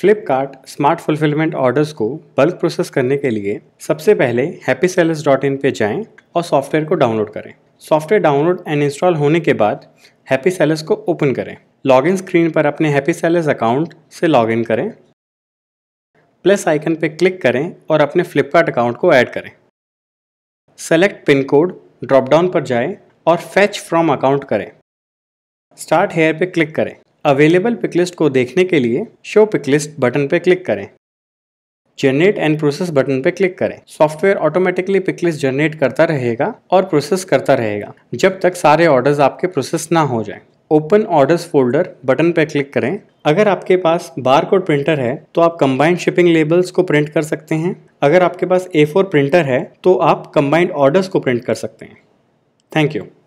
Flipkart smart fulfilment orders को bulk process करने के लिए सबसे पहले हैप्पी सेलर्स डॉट इन पर जाएँ और सॉफ्टवेयर को डाउनलोड करें सॉफ्टवेयर डाउनलोड एंड इंस्टॉल होने के बाद हैप्पी सेलर्स को ओपन करें लॉगिन स्क्रीन पर अपने हैप्पी सेलर्स अकाउंट से लॉगिन करें प्लस आइकन पर क्लिक करें और अपने फ्लिपकार्ट अकाउंट को ऐड करें सेलेक्ट पिन कोड ड्रॉपडाउन पर जाएं और फैच फ्रॉम अकाउंट करें स्टार्ट हेयर पर क्लिक करें अवेलेबल पिकलिस्ट को देखने के लिए शो पिकलिस्ट बटन पर क्लिक करें जनरेट एंड प्रोसेस बटन पर क्लिक करें सॉफ्टवेयर ऑटोमेटिकली पिकलिस्ट जनरेट करता रहेगा और प्रोसेस करता रहेगा जब तक सारे ऑर्डर्स आपके प्रोसेस ना हो जाएं। ओपन ऑर्डर्स फोल्डर बटन पर क्लिक करें अगर आपके पास बार कोड प्रिंटर है तो आप कंबाइंड शिपिंग लेबल्स को प्रिंट कर सकते हैं अगर आपके पास ए फोर प्रिंटर है तो आप कंबाइंड ऑर्डर्स को प्रिंट कर सकते हैं थैंक यू